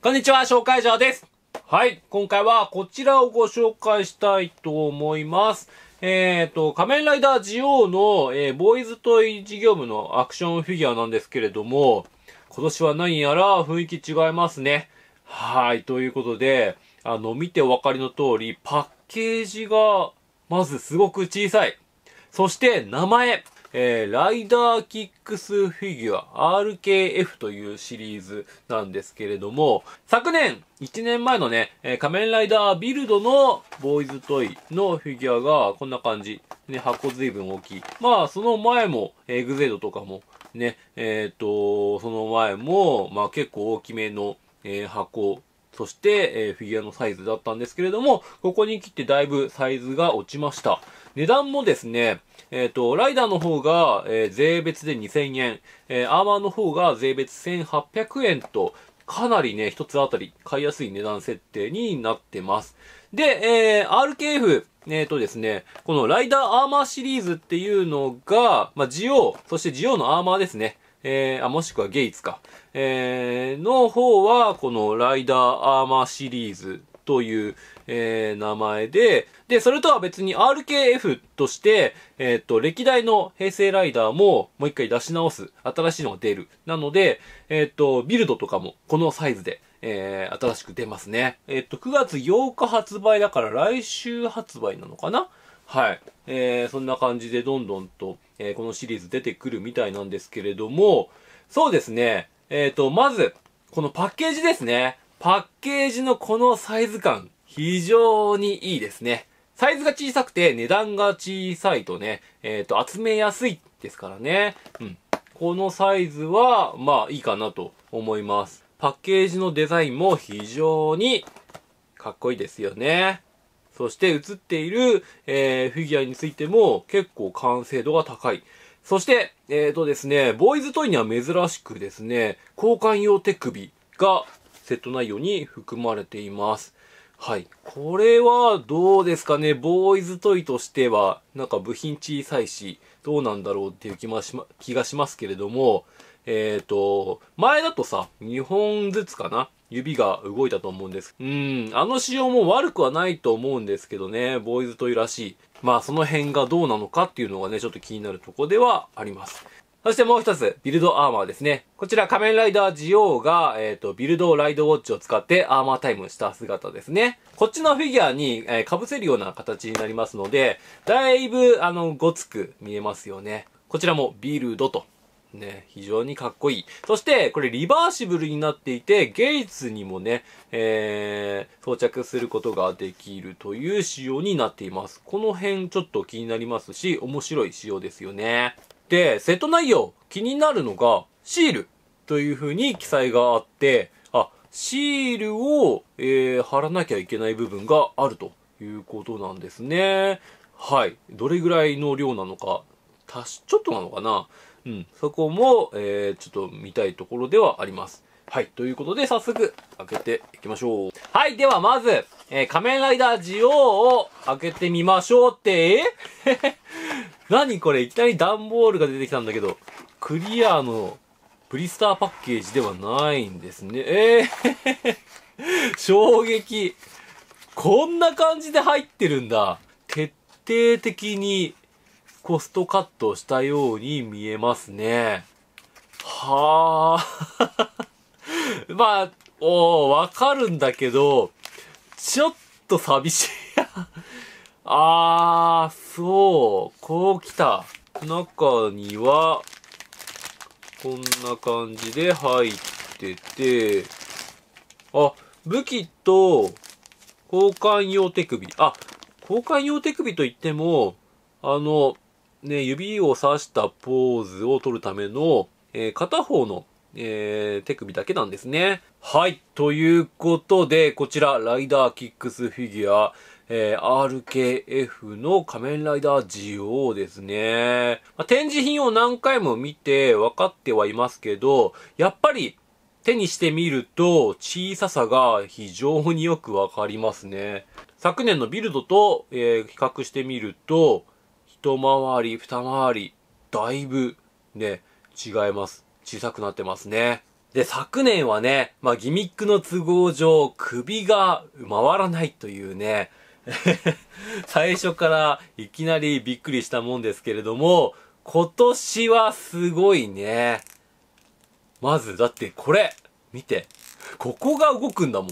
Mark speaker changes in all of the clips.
Speaker 1: こんにちは、紹介状です。はい、今回はこちらをご紹介したいと思います。えっ、ー、と、仮面ライダージオウの、えー、ボーイズトイ事業部のアクションフィギュアなんですけれども、今年は何やら雰囲気違いますね。はい、ということで、あの、見てお分かりの通り、パッケージが、まずすごく小さい。そして、名前。えー、ライダーキックスフィギュア RKF というシリーズなんですけれども、昨年、1年前のね、えー、仮面ライダービルドのボーイズトイのフィギュアがこんな感じ。ね、箱随分大きい。まあ、その前も、エグゼードとかも、ね、えっ、ー、と、その前も、まあ結構大きめの、えー、箱そして、えー、フィギュアのサイズだったんですけれども、ここに来てだいぶサイズが落ちました。値段もですね、えっ、ー、と、ライダーの方が、えー、税別で2000円、えー、アーマーの方が税別1800円と、かなりね、一つあたり買いやすい値段設定になってます。で、えー、RKF、えっ、ー、とですね、このライダーアーマーシリーズっていうのが、まあ、ジオウ、そしてジオウのアーマーですね。えー、あ、もしくはゲイツか、えー、の方は、このライダーアーマーシリーズという、えー、名前で、で、それとは別に RKF として、えっ、ー、と、歴代の平成ライダーももう一回出し直す、新しいのが出る。なので、えっ、ー、と、ビルドとかもこのサイズで、えー、新しく出ますね。えっ、と、9月8日発売だから来週発売なのかなはい。えー、そんな感じでどんどんと、えー、このシリーズ出てくるみたいなんですけれども、そうですね。えっ、ー、と、まず、このパッケージですね。パッケージのこのサイズ感、非常にいいですね。サイズが小さくて値段が小さいとね、えっ、ー、と、集めやすいですからね。うん。このサイズは、まあいいかなと思います。パッケージのデザインも非常にかっこいいですよね。そして映っている、えー、フィギュアについても結構完成度が高い。そして、えっ、ー、とですね、ボーイズトイには珍しくですね、交換用手首がセット内容に含まれています。はい。これはどうですかねボーイズトイとしては、なんか部品小さいし、どうなんだろうっていう気まし、ま、気がしますけれども、えっ、ー、と、前だとさ、2本ずつかな指が動いたと思うんです。うん、あの仕様も悪くはないと思うんですけどね、ボーイズトイらしい。まあその辺がどうなのかっていうのがね、ちょっと気になるとこではあります。そしてもう一つ、ビルドアーマーですね。こちら仮面ライダージオウが、えっ、ー、と、ビルドライドウォッチを使ってアーマータイムした姿ですね。こっちのフィギュアに、えー、被せるような形になりますので、だいぶ、あの、ごつく見えますよね。こちらもビルドとね、非常にかっこいい。そして、これリバーシブルになっていて、ゲイツにもね、えー、装着することができるという仕様になっています。この辺ちょっと気になりますし、面白い仕様ですよね。で、セット内容、気になるのが、シールという風に記載があって、あ、シールを、えー、貼らなきゃいけない部分があるということなんですね。はい。どれぐらいの量なのか、たし、ちょっとなのかなうん、そこも、えー、ちょっと見たいところではあります。はい。ということで、早速、開けていきましょう。はい。では、まず、えー、仮面ライダージオウを開けてみましょうって、えー、何これいきなり段ボールが出てきたんだけど、クリアのブリスターパッケージではないんですね。えー 衝撃。こんな感じで入ってるんだ。徹底的にコストカットしたように見えますね。はあ。まあ、おわかるんだけど、ちょっと寂しい あー、そう、こう来た。中には、こんな感じで入ってて、あ、武器と、交換用手首。あ、交換用手首といっても、あの、ね、指を刺したポーズを取るための、えー、片方の、えー、手首だけなんですね。はい。ということで、こちら、ライダーキックスフィギュア、えー、RKF の仮面ライダー GO ですね。まあ、展示品を何回も見て分かってはいますけど、やっぱり手にしてみると小ささが非常によく分かりますね。昨年のビルドと、えー、比較してみると、一回り、二回り、だいぶね、違います。小さくなってますね。で、昨年はね、まあギミックの都合上、首が回らないというね、最初からいきなりびっくりしたもんですけれども、今年はすごいね。まず、だってこれ、見て。ここが動くんだもん。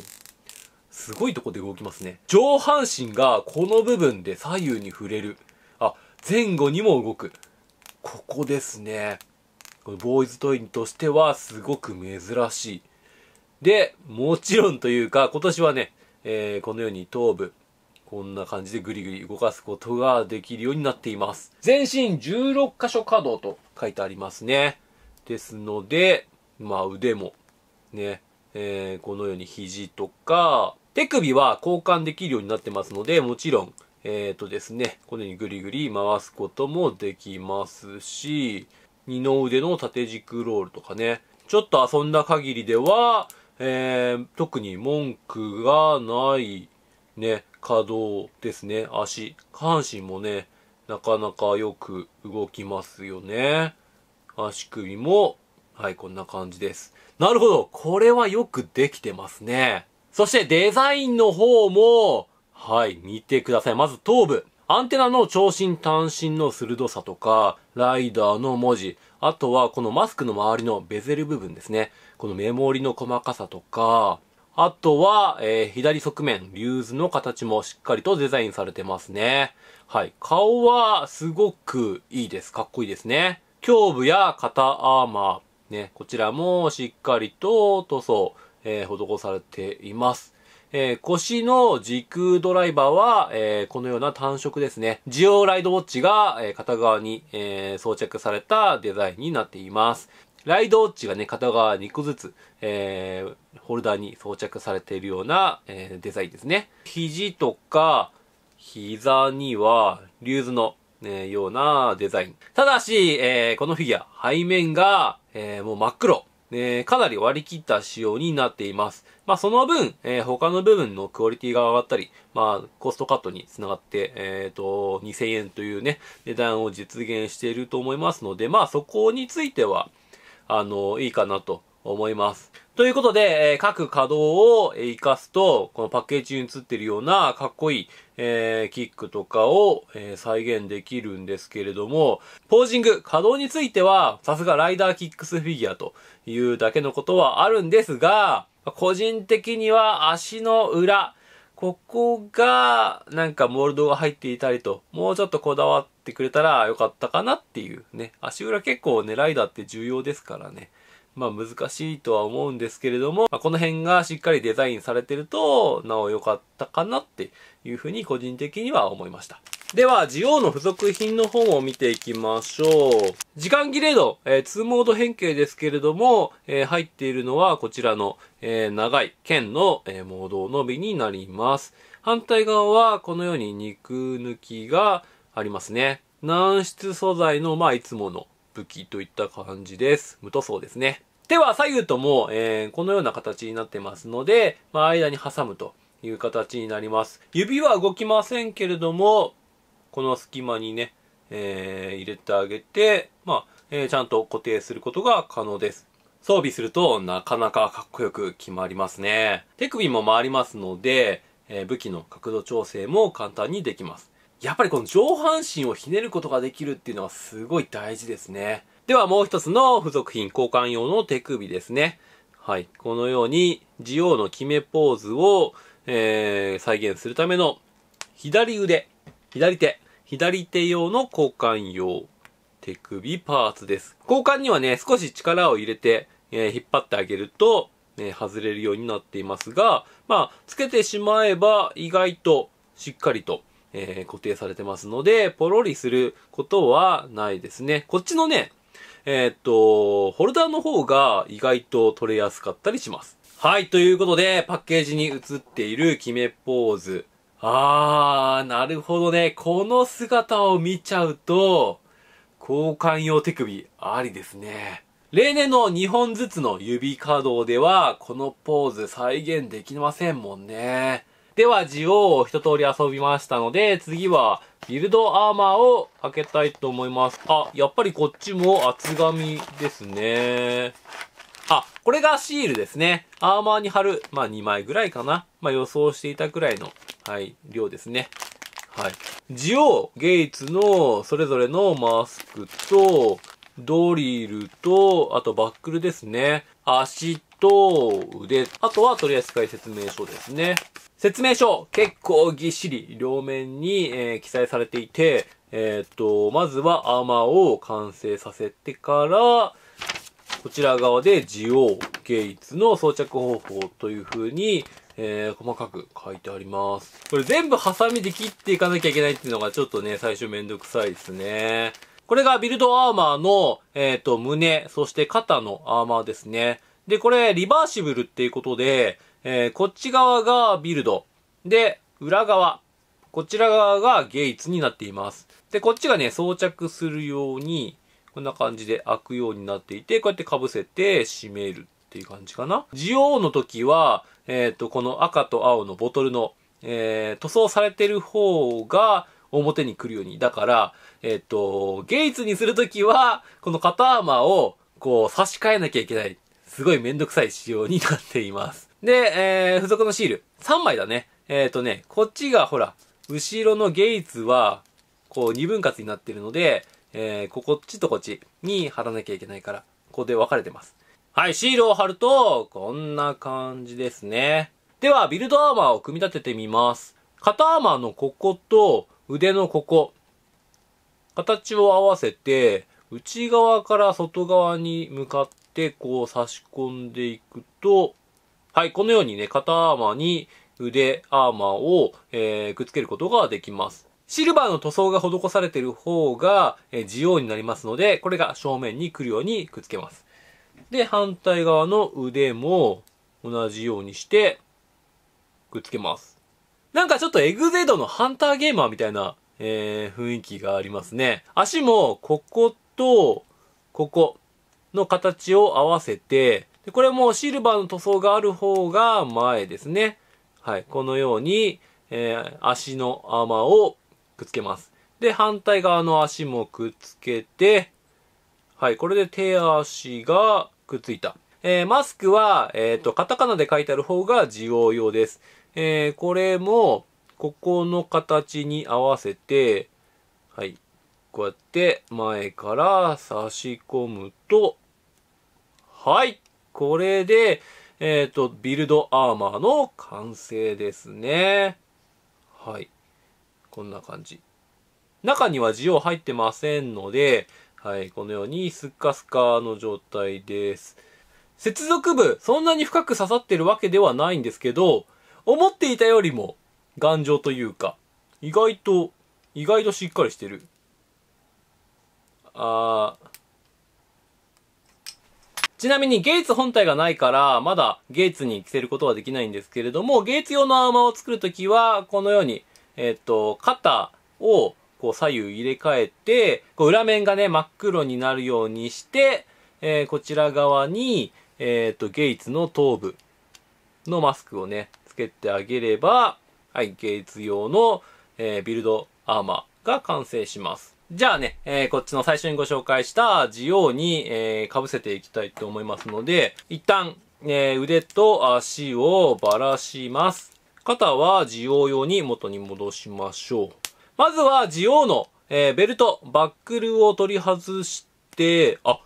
Speaker 1: すごいとこで動きますね。上半身がこの部分で左右に触れる。前後にも動く。ここですね。このボーイズトインとしてはすごく珍しい。で、もちろんというか、今年はね、えー、このように頭部、こんな感じでぐりぐり動かすことができるようになっています。全身16箇所稼働と書いてありますね。ですので、まあ腕も、ね、えー、このように肘とか、手首は交換できるようになってますので、もちろん、えっ、ー、とですね、このようにぐりぐり回すこともできますし、二の腕の縦軸ロールとかね、ちょっと遊んだ限りでは、えー、特に文句がないね、可動ですね、足。下半身もね、なかなかよく動きますよね。足首も、はい、こんな感じです。なるほど。これはよくできてますね。そしてデザインの方も、はい、見てください。まず頭部。アンテナの長身短身の鋭さとか、ライダーの文字、あとはこのマスクの周りのベゼル部分ですね。このメモリの細かさとか、あとは、えー、左側面、リューズの形もしっかりとデザインされてますね。はい。顔はすごくいいです。かっこいいですね。胸部や肩アーマー、ね、こちらもしっかりと塗装、えー、施されています。えー、腰の時空ドライバーは、えー、このような単色ですね。ジオライドウォッチが、えー、片側に、え装着されたデザインになっています。ライドウォッチがね、片側2個ずつ、えホルダーに装着されているような、えデザインですね。肘とか膝には、リューズの、えようなデザイン。ただし、えこのフィギュア、背面が、えもう真っ黒。えー、かなり割り切った仕様になっています。まあ、その分、えー、他の部分のクオリティが上がったり、まあ、コストカットにつながって、えっ、ー、と、2000円というね、値段を実現していると思いますので、まあ、そこについては、あの、いいかなと思います。ということで、えー、各稼働を活かすと、このパッケージに映ってるようなかっこいい、えー、キックとかを、えー、再現できるんですけれども、ポージング、稼働については、さすがライダーキックスフィギュアというだけのことはあるんですが、個人的には足の裏、ここが、なんかモールドが入っていたりと、もうちょっとこだわってくれたらよかったかなっていうね。足裏結構ね、ライダーって重要ですからね。まあ難しいとは思うんですけれども、まあ、この辺がしっかりデザインされてると、なお良かったかなっていうふうに個人的には思いました。では、ジオの付属品の方を見ていきましょう。時間切れ度、えー、2モード変形ですけれども、えー、入っているのはこちらの、えー、長い剣の、えー、モードのみになります。反対側はこのように肉抜きがありますね。軟質素材の、まあ、いつもの武器といった感じです。無塗装ですね。手は左右とも、えー、このような形になってますので、まあ、間に挟むという形になります。指は動きませんけれども、この隙間にね、えー、入れてあげて、まあ、えー、ちゃんと固定することが可能です。装備するとなかなかかっこよく決まりますね。手首も回りますので、えー、武器の角度調整も簡単にできます。やっぱりこの上半身をひねることができるっていうのはすごい大事ですね。ではもう一つの付属品、交換用の手首ですね。はい。このように、ジオウの決めポーズを、えー、再現するための、左腕、左手、左手用の交換用手首パーツです。交換にはね、少し力を入れて、えー、引っ張ってあげると、えー、外れるようになっていますが、まあ、つけてしまえば意外としっかりとえー、固定されてますので、ポロリすることはないですね。こっちのね、えー、っと、ホルダーの方が意外と取れやすかったりします。はい、ということで、パッケージに映っている決めポーズ。あー、なるほどね。この姿を見ちゃうと、交換用手首、ありですね。例年の2本ずつの指稼働では、このポーズ再現できませんもんね。では、ジオを一通り遊びましたので、次は、ビルドアーマーを開けたいと思います。あ、やっぱりこっちも厚紙ですね。あ、これがシールですね。アーマーに貼る、まあ2枚ぐらいかな。まあ予想していたくらいの、はい、量ですね。はい。ジオ、ゲイツのそれぞれのマスクと、ドリルと、あとバックルですね。足と、腕。あとは取扱説明書ですね。説明書結構ぎっしり両面に、えー、記載されていて、えっ、と、まずはアーマーを完成させてから、こちら側でジオゲイツの装着方法という風に、えー、細かく書いてあります。これ全部ハサミで切っていかなきゃいけないっていうのがちょっとね、最初めんどくさいですね。これがビルドアーマーの、えっ、ー、と、胸、そして肩のアーマーですね。で、これ、リバーシブルっていうことで、えー、こっち側がビルド。で、裏側。こちら側がゲイツになっています。で、こっちがね、装着するように、こんな感じで開くようになっていて、こうやって被せて閉めるっていう感じかな。ジオウの時は、えっ、ー、と、この赤と青のボトルの、えー、塗装されてる方が表に来るように。だから、えっ、と、ゲイツにするときは、この肩アーマーを、こう、差し替えなきゃいけない。すごいめんどくさい仕様になっています。で、えー、付属のシール。3枚だね。えっ、ー、とね、こっちがほら、後ろのゲイツは、こう、二分割になってるので、えー、ここっちとこっちに貼らなきゃいけないから、ここで分かれてます。はい、シールを貼ると、こんな感じですね。では、ビルドアーマーを組み立ててみます。肩アーマーのここと腕のここ、形を合わせて、内側から外側に向かって、こう差し込んでいくと、はい、このようにね、肩アーマーに腕アーマーを、えー、くっつけることができます。シルバーの塗装が施されている方が、えー、自由になりますので、これが正面に来るようにくっつけます。で、反対側の腕も同じようにしてくっつけます。なんかちょっとエグゼドのハンターゲーマーみたいな、えー、雰囲気がありますね。足もここと、ここ、の形を合わせて、でこれもシルバーの塗装がある方が前ですね。はい、このように、えー、足の穴をくっつけます。で、反対側の足もくっつけて、はい、これで手足がくっついた。えー、マスクは、えっ、ー、と、カタカナで書いてある方が需要用です。えー、これも、ここの形に合わせて、はい、こうやって前から差し込むと、はい、これで、えっ、ー、と、ビルドアーマーの完成ですね。はい。こんな感じ。中にはジオ入ってませんので、はい、このようにスッカスカの状態です。接続部、そんなに深く刺さってるわけではないんですけど、思っていたよりも頑丈というか、意外と、意外としっかりしてる。あちなみにゲイツ本体がないから、まだゲイツに着せることはできないんですけれども、ゲイツ用のアーマーを作るときは、このように、えっ、と、肩をこう左右入れ替えて、こう裏面がね、真っ黒になるようにして、えー、こちら側に、えっ、ー、と、ゲイツの頭部のマスクをね、つけてあげれば、はい、ゲイツ用の、えビルドアーマーが完成します。じゃあね、えー、こっちの最初にご紹介したジオウに、えー、被せていきたいと思いますので、一旦、えー、腕と足をばらします。肩はジオウ用に元に戻しましょう。まずはジオウの、えー、ベルト、バックルを取り外して、あ、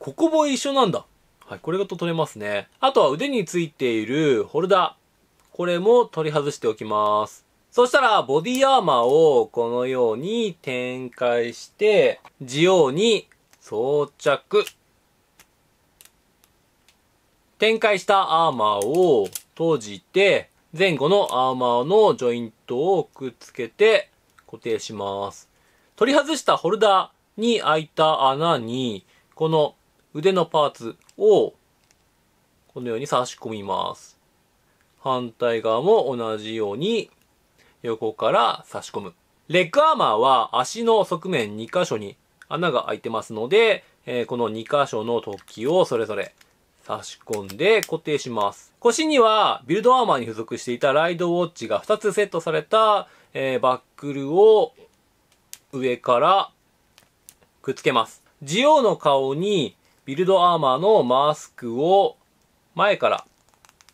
Speaker 1: ここも一緒なんだ。はい、これがと取れますね。あとは腕についているホルダー。これも取り外しておきます。そしたら、ボディアーマーをこのように展開して、ジオに装着。展開したアーマーを閉じて、前後のアーマーのジョイントをくっつけて固定します。取り外したホルダーに開いた穴に、この腕のパーツをこのように差し込みます。反対側も同じように横から差し込む。レッグアーマーは足の側面2箇所に穴が開いてますので、えー、この2箇所の突起をそれぞれ差し込んで固定します。腰にはビルドアーマーに付属していたライドウォッチが2つセットされた、えー、バックルを上からくっつけます。ジオの顔にビルドアーマーのマスクを前から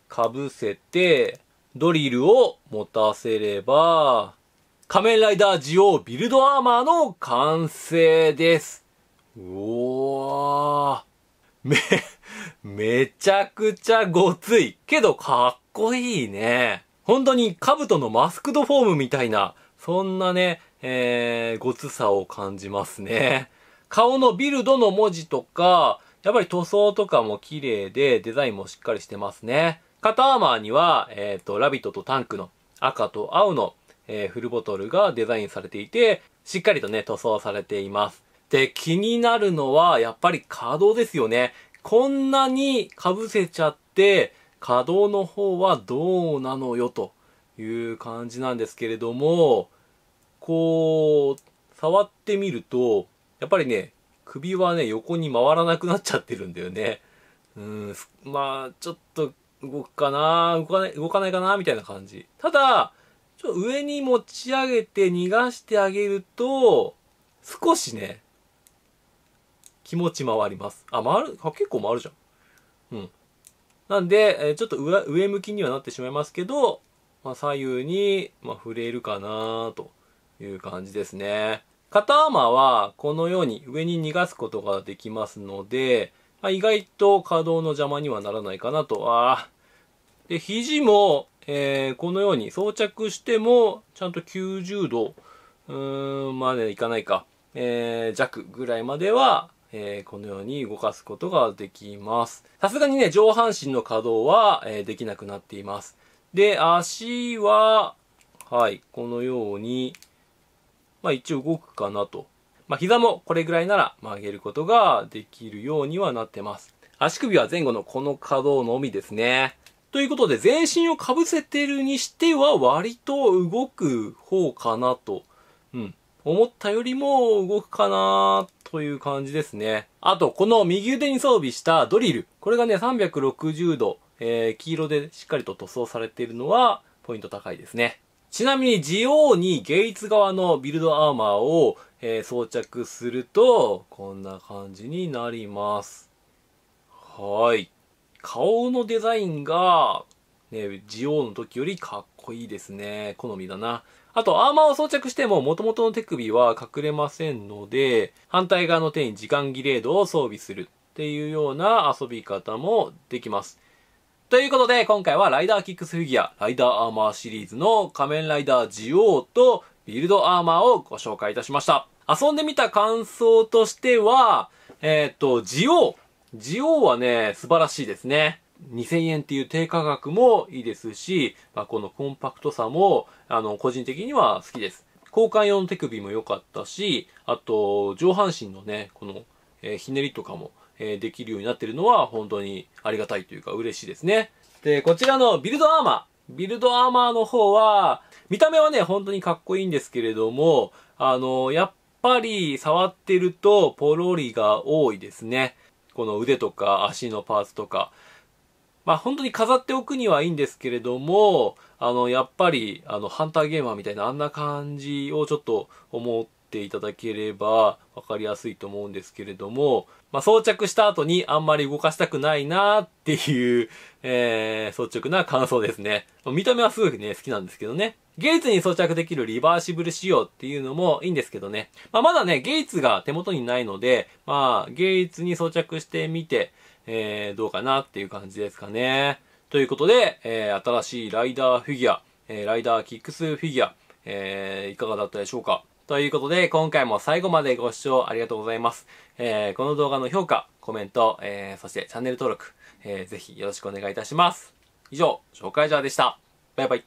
Speaker 1: かぶせて、ドリルを持たせれば、仮面ライダージオビルドアーマーの完成です。うおー。め、めちゃくちゃごつい。けどかっこいいね。本当に兜のマスクドフォームみたいな、そんなね、えー、ごつさを感じますね。顔のビルドの文字とか、やっぱり塗装とかも綺麗でデザインもしっかりしてますね。肩アーマーには、えっ、ー、と、ラビットとタンクの赤と青の、えー、フルボトルがデザインされていて、しっかりとね、塗装されています。で、気になるのは、やっぱり稼働ですよね。こんなに被せちゃって、稼働の方はどうなのよ、という感じなんですけれども、こう、触ってみると、やっぱりね、首はね、横に回らなくなっちゃってるんだよね。うん、まあ、ちょっと動くかな動かない、動かないかなみたいな感じ。ただ、ちょ上に持ち上げて逃がしてあげると、少しね、気持ち回ります。あ、回る、あ結構回るじゃん。うん。なんで、えー、ちょっと上上向きにはなってしまいますけど、まあ、左右に、まあ、触れるかなという感じですね。肩アーマーはこのように上に逃がすことができますので、あ、意外と可動の邪魔にはならないかなと。あで、肘も、えー、このように装着しても、ちゃんと90度、うーん、までいかないか、えー、弱ぐらいまでは、えー、このように動かすことができます。さすがにね、上半身の可動は、えー、できなくなっています。で、足は、はい、このように、まあ一応動くかなと。まあ、膝もこれぐらいなら曲げることができるようにはなってます。足首は前後のこの可動のみですね。ということで、全身をかぶせてるにしては割と動く方かなと。うん。思ったよりも動くかなという感じですね。あと、この右腕に装備したドリル。これがね、360度、えー、黄色でしっかりと塗装されているのは、ポイント高いですね。ちなみにジオウにゲイツ側のビルドアーマーを、えー、装着すると、こんな感じになります。はい。顔のデザインが、ね、ジオウの時よりかっこいいですね。好みだな。あと、アーマーを装着しても元々の手首は隠れませんので、反対側の手に時間ギレードを装備するっていうような遊び方もできます。ということで、今回はライダーキックスフィギュア、ライダーアーマーシリーズの仮面ライダージオウとビルドアーマーをご紹介いたしました。遊んでみた感想としては、えっ、と、ジオウ。ジオウはね、素晴らしいですね。2000円っていう低価格もいいですし、まあ、このコンパクトさも、あの、個人的には好きです。交換用の手首も良かったし、あと、上半身のね、この、えー、ひねりとかもえできるようになってるのは本当にありがたいというか嬉しいですね。で、こちらのビルドアーマー。ビルドアーマーの方は、見た目はね、本当にかっこいいんですけれども、あの、やっぱり触ってるとポロリが多いですね。この腕とか足のパーツとか。まあ本当に飾っておくにはいいんですけれども、あの、やっぱり、あの、ハンターゲーマーみたいなあんな感じをちょっと思っていただければ分かりやすいと思うんですけれども、まあ、装着した後にあんまり動かしたくないなーっていう、えー、率直な感想ですね。見た目はすごくね、好きなんですけどね。ゲイツに装着できるリバーシブル仕様っていうのもいいんですけどね。まあ、まだね、ゲイツが手元にないので、まあ、ゲイツに装着してみて、えー、どうかなっていう感じですかね。ということで、えー、新しいライダーフィギュア、えー、ライダーキックスフィギュア、えー、いかがだったでしょうかということで、今回も最後までご視聴ありがとうございます。えー、この動画の評価、コメント、えー、そしてチャンネル登録、えー、ぜひよろしくお願いいたします。以上、紹介者でした。バイバイ。